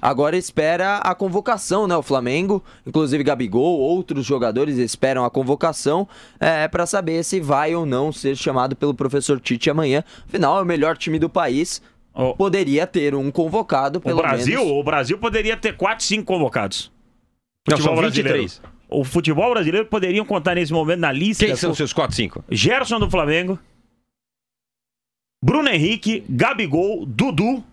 agora espera a convocação, né? O Flamengo, inclusive Gabigol, outros jogadores esperam a convocação é, para saber se vai ou não ser chamado pelo professor Tite amanhã. Afinal, é o melhor time do país. Oh. Poderia ter um convocado, pelo o Brasil, menos. O Brasil poderia ter 4, 5 convocados. Futebol não, são 23. O futebol brasileiro poderiam contar nesse momento na lista. Quem são os seus 4, 5? Gerson do Flamengo, Bruno Henrique, Gabigol, Dudu,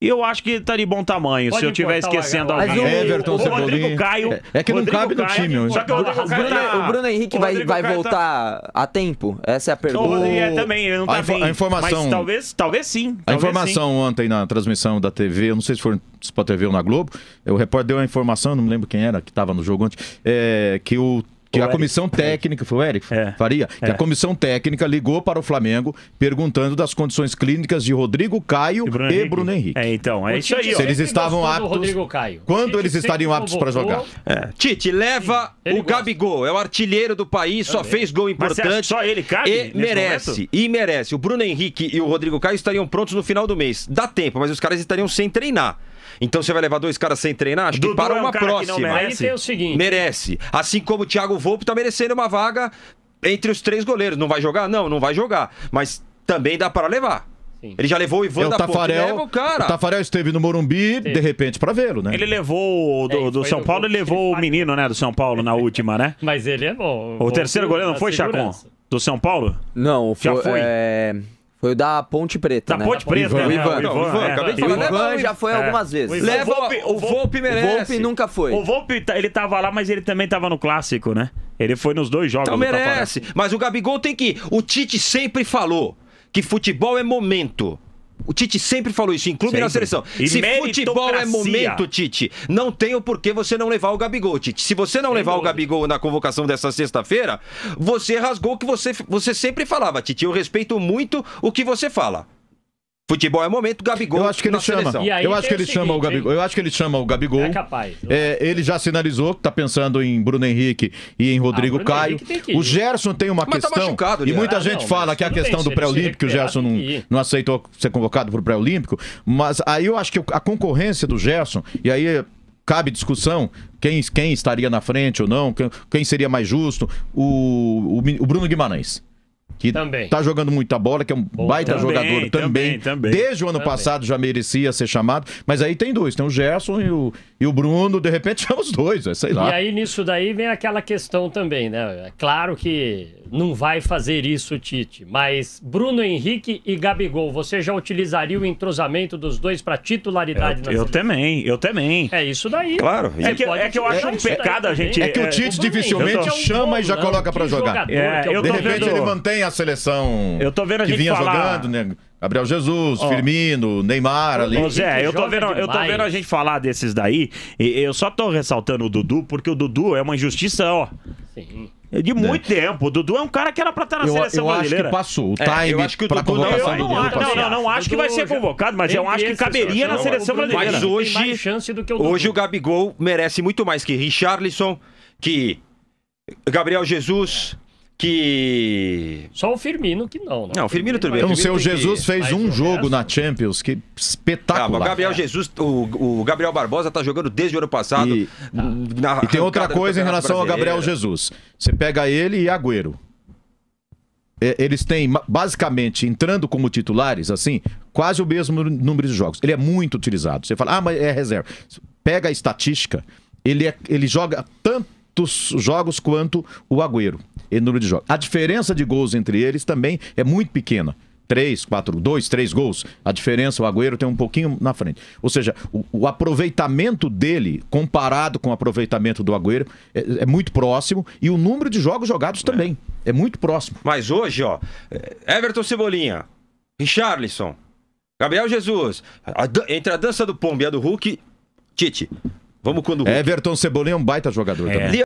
e eu acho que tá de bom tamanho, Pode se eu estiver esquecendo alguém. o, Everton, o Rodrigo Caio. É, é, que não Rodrigo cabe no time. Só que o, Rodrigo Bruno, Caio tá, o Bruno Henrique o vai, vai tá- voltar tá... a tempo? Essa é a pergunta. O é também, ele não tá a bem. A informação, mas talvez, talvez sim. Talvez a informação sim. ontem na transmissão da TV, eu não sei se foi pra TV ou na Globo, o repórter deu a informação, não me lembro quem era que tava no jogo ontem, é, que o que o a Eric. comissão técnica, foi o Eric é. Faria, que a é. comissão técnica ligou para o Flamengo perguntando das condições clínicas de Rodrigo Caio e Bruno, e Henrique. Bruno Henrique. É, então, é o isso aí. Se eles estavam aptos. Quando eles estariam aptos para jogar? É. Tite, leva o gosta. Gabigol, é o artilheiro do país, só fez gol importante. Só ele cabe e merece. Momento? E merece. O Bruno Henrique e o Rodrigo Caio estariam prontos no final do mês. Dá tempo, mas os caras estariam sem treinar. Então você vai levar dois caras sem treinar? Acho Dudu que para é um uma próxima. merece. Aí tem o seguinte. Merece. Assim como o Thiago Volpe tá merecendo uma vaga entre os três goleiros. Não vai jogar? Não, não vai jogar. Mas também dá para levar. Sim. Ele já levou o Ivan é, o da Tafarel, Ponte, leva o cara. O Tafarel esteve no Morumbi, Sim. de repente, pra vê-lo, né? Ele levou o do, é, do São Paulo, ele levou o menino, né, do São Paulo na é. última, né? Mas ele é bom. O, o terceiro goleiro não foi, segurança. Chacon? Do São Paulo? Não, foi, Já foi. É... Foi o da Ponte Preta. Da né? Ponte Preta, o Ivan. Né? O Ivan, o Ivan, é, acabei de falar. O Ivan já foi é. algumas vezes. O, Leva, Volpe, o Volpe merece. O Volpe nunca foi. O Volpe, tá, ele tava lá, mas ele também tava no clássico, né? Ele foi nos dois jogos. Então merece. Mas o Gabigol tem que. Ir. O Tite sempre falou que futebol é momento. O Tite sempre falou isso, em clube sempre. e na seleção. E Se futebol é momento, Tite, não tem o porquê você não levar o Gabigol, Tite. Se você não tem levar o Gabigol na convocação dessa sexta-feira, você rasgou o que você, você sempre falava, Tite. Eu respeito muito o que você fala. Futebol é momento Gabigol. Eu acho que ele chama. Eu acho que ele seguinte, chama o Gabigol. Hein? Eu acho que ele chama o Gabigol. É capaz. É, ele já sinalizou que tá pensando em Bruno Henrique e em ah, Rodrigo ah, Caio. O Gerson tem uma mas tá questão tá e muita ah, gente não, fala que a questão bem, do pré-olímpico, o Gerson não, não aceitou ser convocado para o pré-olímpico, mas aí eu acho que a concorrência do Gerson e aí cabe discussão quem, quem estaria na frente ou não, quem, quem seria mais justo, o, o, o Bruno Guimarães que também. tá jogando muita bola, que é um Boa. baita também, jogador também. também. Desde o ano também. passado já merecia ser chamado, mas aí tem dois, tem o Gerson e o, e o Bruno, de repente chama os dois, é, sei lá. E aí nisso daí vem aquela questão também, né? É claro que não vai fazer isso Tite, mas Bruno Henrique e Gabigol, você já utilizaria o entrosamento dos dois para titularidade? Eu, eu também, eu também. É isso daí. Claro. É que, é que eu acho um pecado a gente... É que o é, Tite dificilmente chama e já coloca para jogar. É, de repente ele mantém a a seleção eu tô vendo a que gente vinha falar... jogando, né? Gabriel Jesus, oh. Firmino, Neymar ali. Ô Zé, eu tô, vendo, eu tô vendo a gente falar desses daí. E eu só tô ressaltando o Dudu, porque o Dudu é uma injustiça, ó. Sim. É de né? muito né? tempo. O Dudu é um cara que era pra estar na eu, seleção eu brasileira. Eu acho que passou. O time é, acho que o pra Dudu convocação não, tá não, não, não, não acho que vai ser convocado, mas é eu acho que caberia na seleção brasileira. Mas hoje, chance do que o hoje o Gabigol merece muito mais que Richarlison, que Gabriel Jesus, que. Só o Firmino que não, né? Não, o Firmino também. Eu não sei, o Jesus que... fez um jogo na Champions, que espetacular. Ah, o Gabriel é. Jesus, o, o, Gabriel Barbosa tá jogando desde o ano passado. E, na... e tem outra coisa em relação brasileiro. ao Gabriel Jesus. Você pega ele e Agüero. É, eles têm, basicamente, entrando como titulares, assim, quase o mesmo número de jogos. Ele é muito utilizado. Você fala, ah, mas é reserva. Pega a estatística, ele, é, ele joga tanto tantos jogos quanto o Agüero em número de jogos. A diferença de gols entre eles também é muito pequena. 3, 4, 2, 3 gols. A diferença, o Agüero tem um pouquinho na frente. Ou seja, o, o aproveitamento dele, comparado com o aproveitamento do Agüero, é, é, muito próximo. E o número de jogos jogados também é, é muito próximo. Mas hoje, ó, é, Everton Cebolinha, Richarlison, Gabriel Jesus, a, entre a dança do Pombo e a do Hulk, Tite. Vamos quando o Hulk. Everton Cebolinha é um baita jogador é. também.